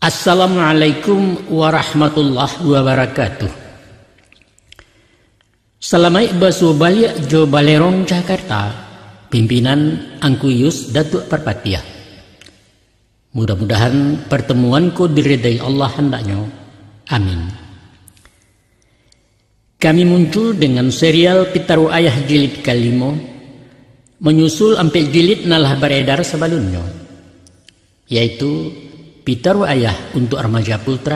Assalamualaikum warahmatullahi wabarakatuh. Selamai basubalia Jo Balerong Jakarta, pimpinan Angkuyus Datuk Perpatia. Mudah-mudahan pertemuanku diridai Allah hendaknya. Amin. Kami muncul dengan serial Pitaru Ayah Jilid Kalimo, menyusul ampe jilid nalah beredar sebelumnya, yaitu Pitaru ayah untuk remaja putra.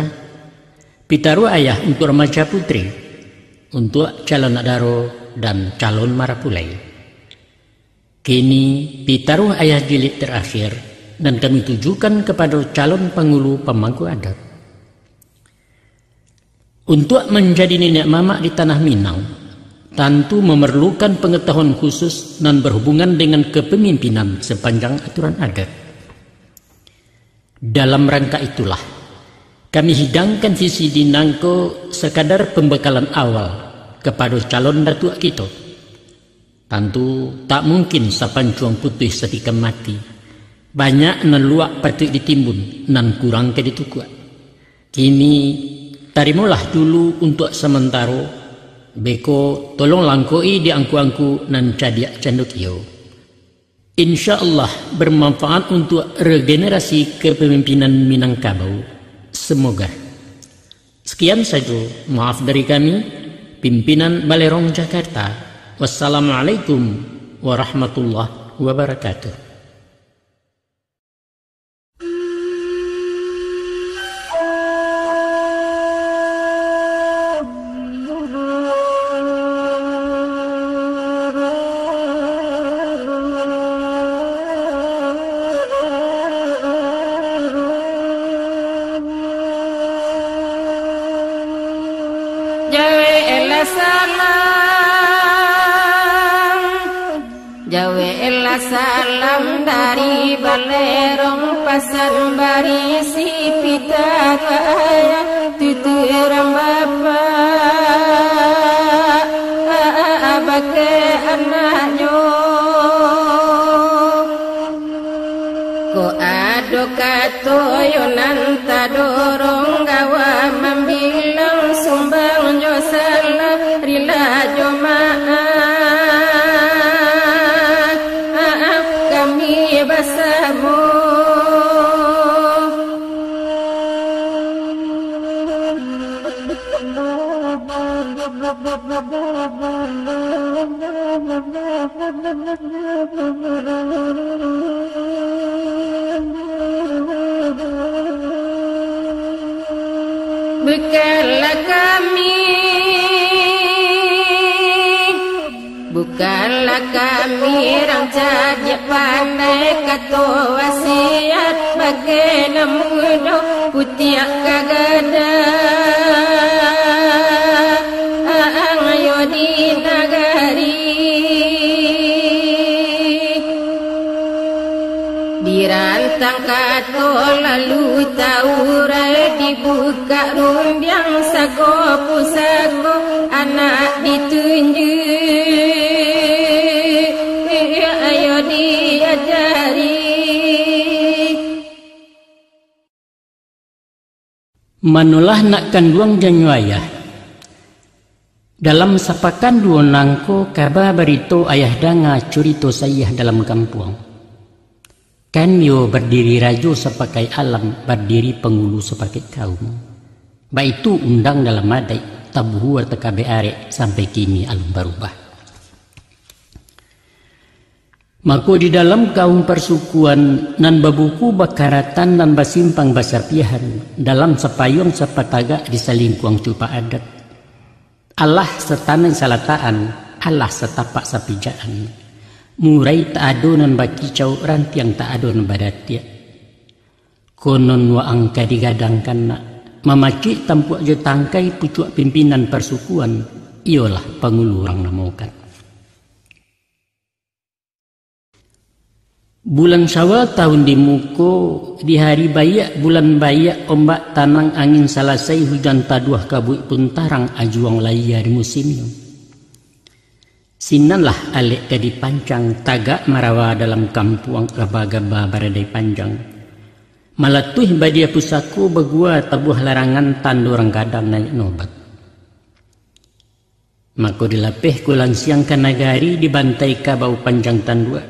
Pitaru ayah untuk remaja putri. Untuk calon anak daro dan calon marapulai. Kini pitaru ayah jilid terakhir dan kami tujukan kepada calon pengulu pemangku adat. Untuk menjadi nenek mamak di tanah Minang, tentu memerlukan pengetahuan khusus dan berhubungan dengan kepemimpinan sepanjang aturan adat. Dalam rangka itulah kami hidangkan visi dinangko sekadar pembekalan awal kepada calon datuk kita. Tentu tak mungkin sepancuang putih setika mati. Banyak neluak petik ditimbun nan kurang ke ditukuat. Kini tarimulah dulu untuk sementara. Beko tolong langkoi diangku angku-angku nan cadiak cendokio. Insya Allah bermanfaat untuk regenerasi kepemimpinan Minangkabau. Semoga. Sekian saja. Maaf dari kami, pimpinan Balerong Jakarta. Wassalamualaikum warahmatullahi wabarakatuh. salam dari balerong pasar bari si pita kaya tutur bapa apa ke ko ado kato yo nanta dorong gawa mambilang sumbang jo bukanlah kami Bukanlah kami rancangnya pandai kata wasiat Bagaimana muda putih kagada Dirantang kato lalu tawuran dibuka rumbiang sago pusako anak ditunju ya, ayo diajari manulah nak kanduang dan ayah dalam sapakan duo nangko kaba barito ayah danga curito sayah dalam kampung Kan berdiri raju sepakai alam, berdiri pengulu sepakai kaum. Baik itu undang dalam madai tabuhu warta kabeare sampai kini alam berubah. Maka di dalam kaum persukuan nan babuku bakaratan nan basimpang basarpihan dalam sepayung sepataga di salingkuang cupa adat. Allah setanan salataan, Allah setapak sepijaan. Allah setapak sepijaan murai ta adonan baki cau tak ta adon badatia konon wa angka digadangkan nak mamaki tampuk je tangkai pucuk pimpinan persukuan iolah pengulurang namokan Bulan Syawal tahun di Muko di hari bayak bulan bayak ombak tanang angin selesai hujan taduah kabut pun tarang ajuang layar musim yang. Sinanlah alik kadi panjang tagak marawa dalam kampuang kabaga baradai panjang. Malatuh badia pusaku begua tabuh larangan tandu ranggadang naik nobat. Maku dilapih ku langsiang ke nagari dibantai kabau panjang tandua.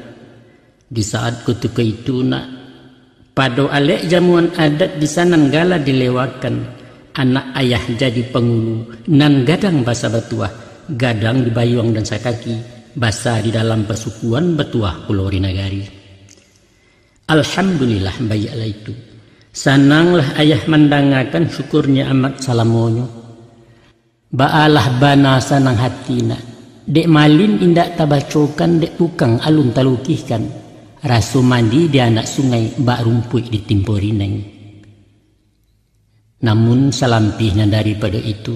Di saat ku tuka itu nak pada alik jamuan adat di sana dilewakan. Anak ayah jadi pengulu nan gadang basa batuah gadang di bayuang dan sakaki, basah di dalam persukuan bertuah pulau rinagari. Alhamdulillah bayi ala itu. Sananglah ayah mendangakan syukurnya amat salamonyo. Ba'alah bana sanang hatina. Dek malin indak tabacokan dek tukang alun talukihkan. Rasu mandi di anak sungai bak rumput di timpo rineng. Namun selampihnya daripada itu,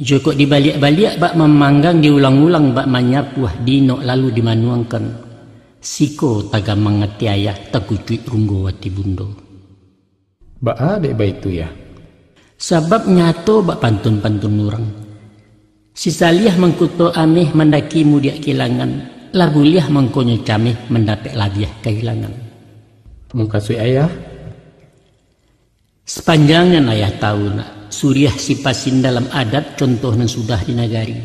Jukuk di balik balik bak memanggang diulang-ulang bak menyapu dino lalu dimanuangkan. Siko taga mengerti ayah takutui runggo wati bundo. Bak adek bak itu ya? Sebab nyato bak pantun-pantun orang. Si saliah mengkuto ameh mendaki mudiak kehilangan. Lagu liah mengkonyo camih mendapat labiah kehilangan. Mengkasui ayah? Sepanjangnya ayah tahu nak suriah sipasin dalam adat contoh nan sudah di nagari.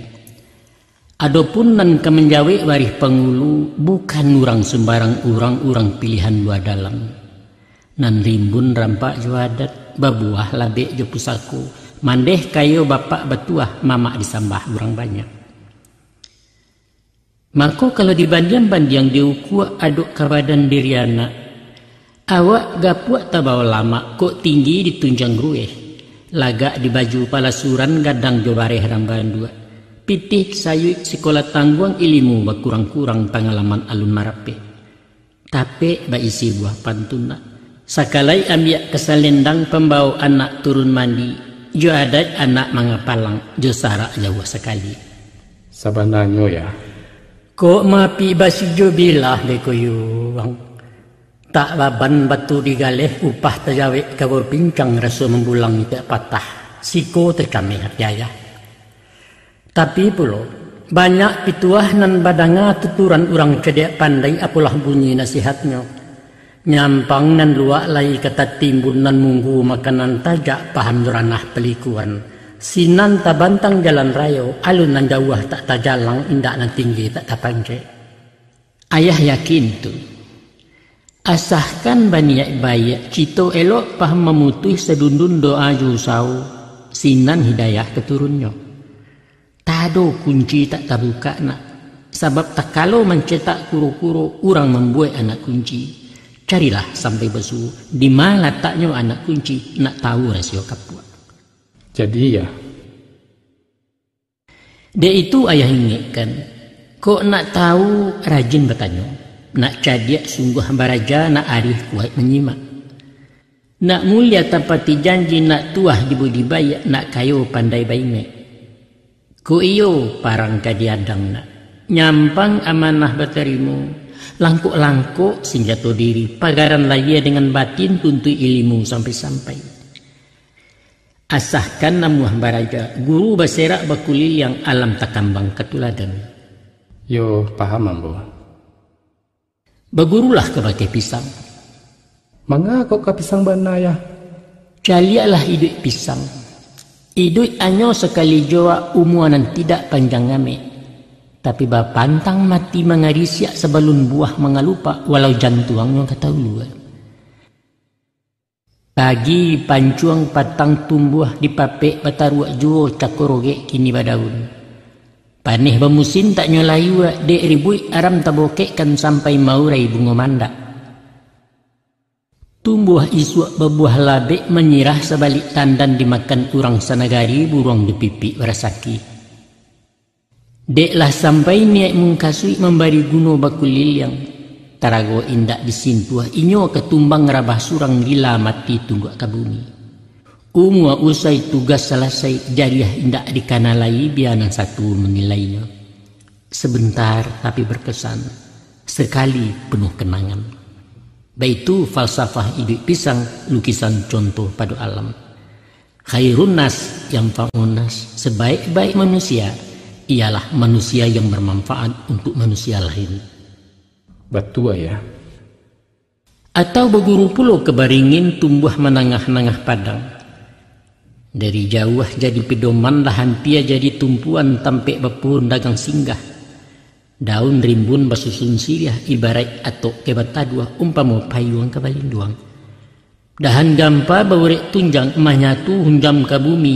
Adapun nan kemenjawi warih pengulu bukan urang sembarang urang-urang pilihan dua dalam. Nan limbun rampak jo adat babuah labek jo pusaku. Mandeh kayo bapak batuah mama disambah urang banyak. Mako kalau dibandian-bandian diuku aduk kawadan diri anak Awak gak tak bawa lama kok tinggi ditunjang rueh lagak di baju suran gadang jobareh rambaran dua. Pitih sayu sekolah tangguang ilimu berkurang-kurang pengalaman alun marape. Tapi ba isi buah pantunna. Sakalai ambiak kesalendang pembawa anak turun mandi. Jo adat anak mangapalang jo sarak jawa sekali. Sabananyo ya. Kok mapi basi jo bilah dekoyuang tak laban batu digaleh upah terjawik kawar pincang rasa membulang tak patah siko terkami ayah. tapi pula banyak pituah nan badanga tuturan orang cedek pandai apalah bunyi nasihatnya nyampang nan luak lai kata timbun nan munggu makanan tajak paham ranah pelikuan sinan tabantang jalan raya alun nan jauh tak tajalang indak nan tinggi tak tapanjek ayah yakin tu Asahkan bani baik cito elok paham memutih sedundun doa jusau sinan hidayah keturunnya. Tado kunci tak terbuka nak. Sebab tak kalau mencetak kuro-kuro orang membuat anak kunci. Carilah sampai besu di mana taknya anak kunci nak tahu rasio kapua. Jadi ya. Dia itu ayah ingatkan. Kok nak tahu rajin bertanya nak cadiak sungguh hamba raja nak arif kuat menyimak nak mulia tapati janji nak tuah di budi bayak nak kayu pandai baingat ku iyo parang kadi adang nak nyampang amanah baterimu langkuk-langkuk senjata diri pagaran layar dengan batin tuntu ilimu sampai-sampai asahkan namu hamba raja guru basera bakulil yang alam takambang ketuladan yo paham ambo Begurulah ke batik pisang. Mangga kok ke pisang bana ya? Calialah hidup pisang. Hidup hanya sekali jawa umuan dan tidak panjang ngame. Tapi ba pantang mati mengarisiak sebelum buah mengalupa walau jantuang yang kata ulu. Pagi pancuang patang tumbuh di papek bataruak jua cakoroge kini badaun. Panih bermusin tak nyolayu dek ribui aram tabokek kan sampai maurai bunga mandak. Tumbuh isuak berbuah labek menyirah sebalik tandan dimakan urang sanagari burung di pipi berasaki. Deklah sampai niat mengkasui membari guno bakulil yang tarago indak disintuah inyo ketumbang rabah surang gila mati tunggu kabumi. Umwa usai tugas selesai jariah indah dikanalai bianan satu menilainya. Sebentar tapi berkesan, sekali penuh kenangan. Baitu falsafah ibu pisang lukisan contoh pada alam. Khairun nas yang fa'unas sebaik-baik manusia ialah manusia yang bermanfaat untuk manusia lain. Batua ya. Atau berguru pulau kebaringin tumbuh menangah-nangah padang. Dari jauh jadi pedoman lah hampir jadi tumpuan tampak bepun dagang singgah. Daun rimbun basusun sirih ibarat atau kebata dua umpama payuang kebalin duang. Dahan gampa bawarek tunjang menyatu hunjam ke bumi.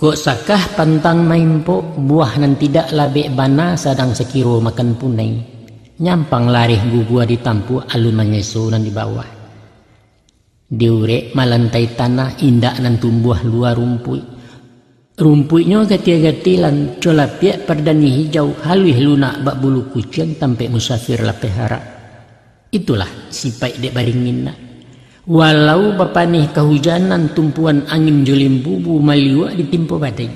Kok sakah pantang main maimpo buah nan tidak labek bana sadang sekiro makan punai. Nyampang larih gugua ditampu alun menyesu nan di bawah diurek malantai tanah indah nan tumbuh luar rumpui rumpuinya gati-gati lan colapiak perdani hijau halih lunak bak bulu kucing tampak musafir harap. itulah si sipai dek baringin nak walau bapanih kehujanan tumpuan angin jolim bubu maliwa ditimpu batin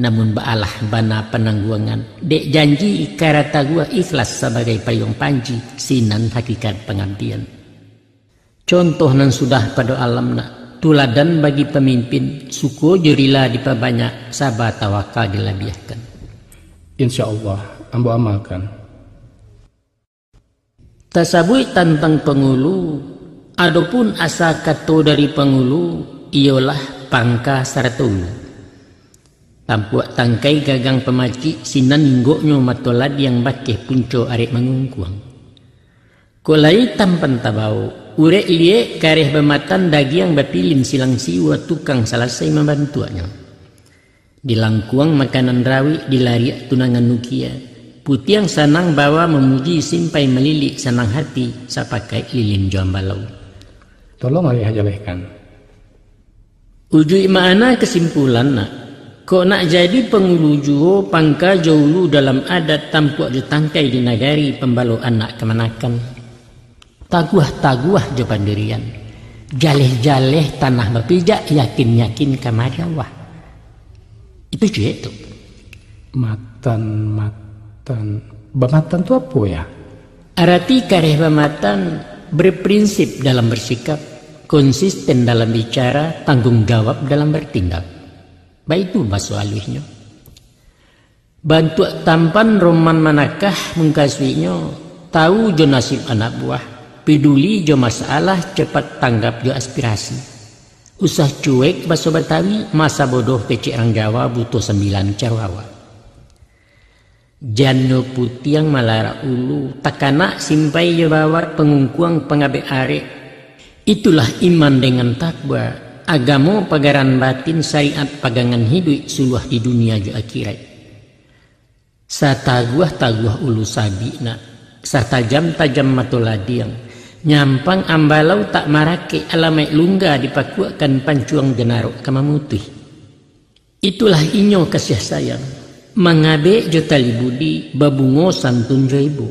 namun baalah bana penangguangan dek janji ikarata gua ikhlas sebagai payung panji sinan hakikat pengabdian contoh nan sudah pada alam nak tuladan bagi pemimpin suku jurilah diperbanyak sabar tawakal dilabiahkan insya Allah ambo amalkan tasabui tentang pengulu adapun asa kato dari pengulu iolah pangka serta ulu tampuk tangkai gagang pemacik sinan ingoknya matulad yang bakih punco arik mengungkuang kulai tampan tabau Ure ilie kareh bematan yang bapilin silang siwa tukang selesai membantuannya. langkuang makanan rawi dilariak tunangan nukia. Putih yang sanang bawa memuji simpai melilik sanang hati sapakai lilin jambalau. Tolong ayah jelehkan. Uju imana kesimpulan nak. Kok nak jadi pengulu juho pangka jauh dalam adat tampuk jetangkai di nagari pembalo anak kemanakan? taguah-taguah jepang dirian jaleh-jaleh tanah berpijak yakin-yakin wah itu juga itu matan matan bermatan itu apa ya arati kareh bermatan berprinsip dalam bersikap konsisten dalam bicara tanggung jawab dalam bertindak baik itu bahasa alihnya bantu tampan roman manakah mengkasihnya? tahu jonasib anak buah peduli jo masalah cepat tanggap jo aspirasi usah cuek bahasa Betawi masa bodoh pecik orang Jawa butuh sembilan carawa Janu putih yang malara ulu takana simpai jo bawa pengungkuang pengabe arek itulah iman dengan takwa agama pagaran batin syariat pagangan hidup suluh di dunia jo akhirat sataguah taguah ulu sabi sabina Sartajam tajam matuladiang. tajam nyampang ambalau tak marake alamai lungga dipaku akan pancuang genaruk kamamutih itulah inyo kasih sayang mengabe jo talibudi babungo santun jo ibu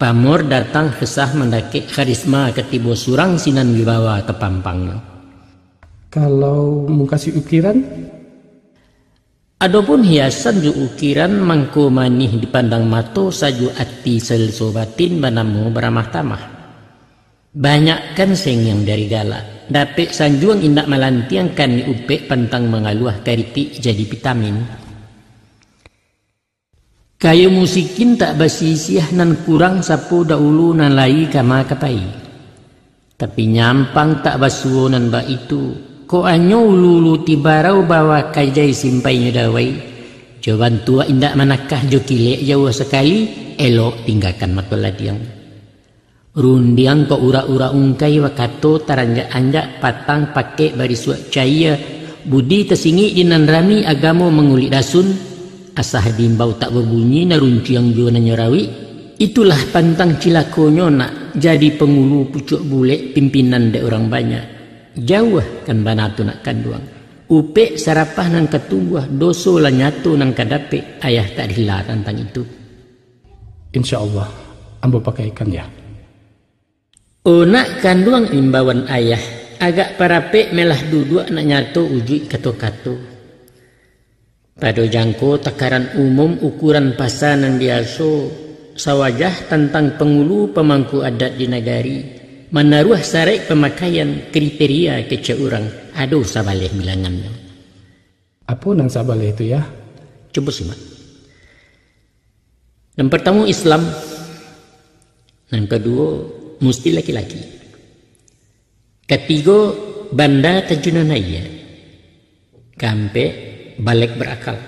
pamor datang kesah mendake karisma ketibo surang sinan wibawa tepampang kalau mengkasih ukiran Adapun hiasan ju ukiran mangko manih dipandang mato saju ati sel sobatin banamu beramah tamah. Banyak kan seng yang dari gala tapi sanjuang indak malantiang kan ni upe pantang mengaluah keriti jadi vitamin kayu musikin tak basisiah nan kurang sapu daulu nan lai kama katai tapi nyampang tak basuo nan ba itu ko anyo lulu rau bawa kajai simpainya dawai jawan tua indak manakah jo kilek jauh sekali elok tinggalkan matulah diang. yang Rundiang ko ura-ura ungkai wakato kato tarangga anjak patang pakai bari suak caya. Budi tersingi dinan rami agamo mengulik dasun. Asah bimbau tak berbunyi na runciang jua na nyerawi. Itulah pantang cilakonya nak jadi pengulu pucuk bule pimpinan de orang banyak. Jauh kan banatu nak kanduang. Upek sarapah nang ketumbuh doso lanyato nang kadape ayah tak dihilang tentang itu. insyaallah Allah ambo pakaikan ya. Unak oh, kanduang imbawan ayah agak parape melah duduk nak nyato uji kato-kato. Pada jangko takaran umum ukuran pasanan biasa sawajah tentang pengulu pemangku adat di negari menaruh sarek pemakaian kriteria kece orang aduh sabaleh bilangan apa nang sabaleh itu ya cuba simak yang pertama Islam yang kedua mesti laki-laki. Ketiga, banda terjunanaya. Kampe balik berakal.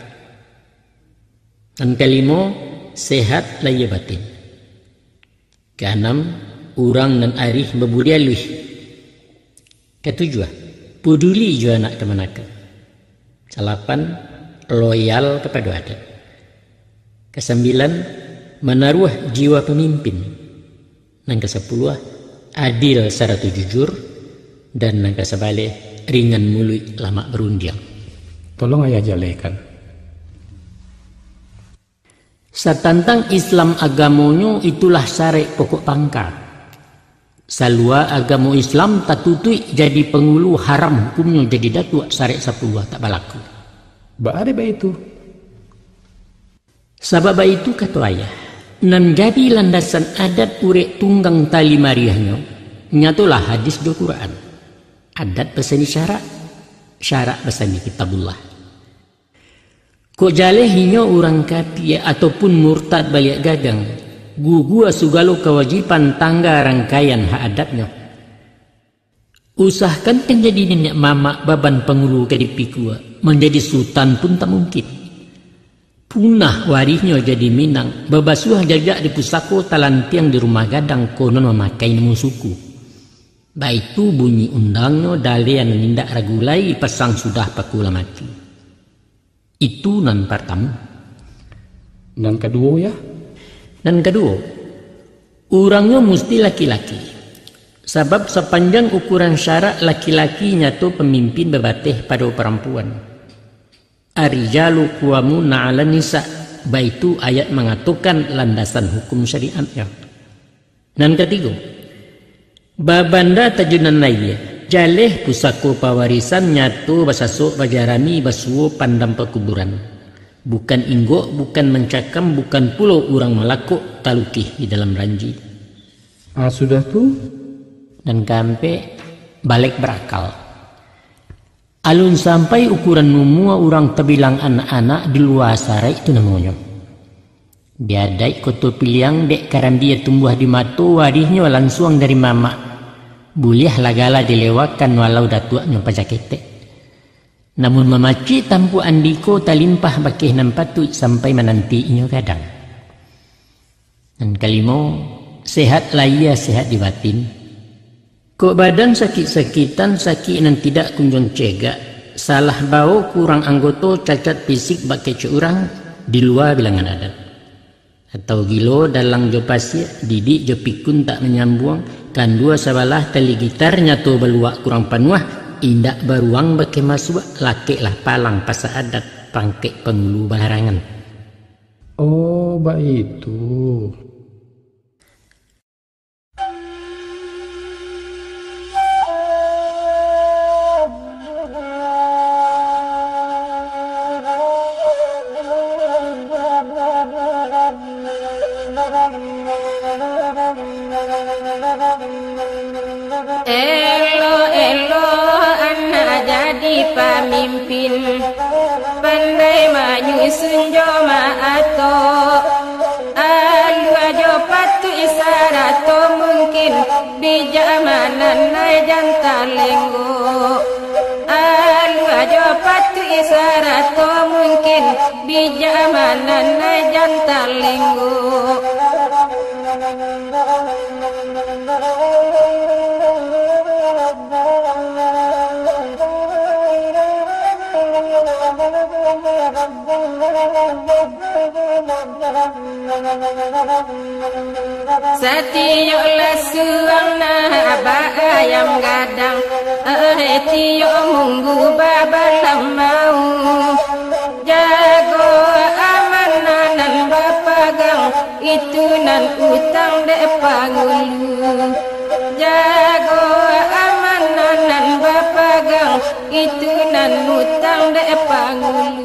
Dan kelima, sehat laya batin. Keenam, orang dan arih berbudi alih. Ketujuh, peduli jua nak ke mana loyal kepada adat. Kesembilan, menaruh jiwa pemimpin. Nangka sepuluh lah. adil secara jujur dan nangka sebalik ringan mulut lama berundiang. Tolong ayah jalekan. Setantang Islam agamonyo itulah syarik pokok pangka. Salua agamu Islam tak tutui jadi pengulu haram hukumnya jadi datuk syarik sepuluh lah, tak balaku. Baik itu. Sebab itu kata ayah. Nan jadi landasan adat urek tunggang tali mariahnya Nyatulah hadis do Quran Adat pesani syarak Syarak pesani kitabullah Kok jalehinya orang kati ataupun murtad banyak gagang Gugua sugalo kewajipan tangga rangkaian hak adatnya Usahkan kan jadi nenek mamak baban pengulu kadipikua Menjadi sultan pun tak mungkin punah warinya jadi minang berbasuh jaga di pusako talan tiang di rumah gadang konon memakai nemu suku tu bunyi undangnya dale yang menindak ragu lagi pasang sudah pakula mati itu nan pertama nan kedua ya nan kedua orangnya mesti laki-laki sebab sepanjang ukuran syarat laki-laki nyatu pemimpin berbatih pada perempuan arijalu kuamu naala nisa baitu ayat mengatukan landasan hukum syariat ya nan ketiga babanda tajunan naya jaleh pusaku pawarisan nyatu basasuk bajarani basuo pandam perkuburan bukan inggo bukan mencakam bukan pulau orang melaku talukih di dalam ranji ah sudah tu dan kampe balik berakal alun sampai ukuran semua orang terbilang anak-anak di luar sarai itu namanya biadai koto pilihan dek karam dia tumbuh di mato warihnya langsung dari mama Buliah lagala dilewakan walau datuak nyumpa jakete. Namun mama memaci tampu andiko talimpah bakih nampatu sampai menanti inyo kadang. Dan kalimau sehat laya sehat di batin. Kok badan sakit-sakitan, sakit nan tidak kunjung cegak. Salah bau, kurang anggota, cacat fisik bak kecik orang di luar bilangan adat. Atau gilo dalang jo pasir, didik jo pikun tak menyambung. Kan dua sabalah tali gitar nyatu berluak kurang panuah. Indak beruang bagi masuk, lakik lah palang pasal adat pangkek pengulu barangan. Oh, baik itu. Elo elo anak jadi pemimpin pandai maju menyusun jemaat anu ajo patu isyarat to mungkin di zaman nan jantan lenggo anu ajo patu isyarat to mungkin bijamanan najan talinggu. Setiuk lesu na abak ayam gadang Eh tiuk munggu babalam mau Jago amanah nan bapagang Itu nan utang dek pangulu Jago amanah nan bapagang Itu nan utang dek pangulu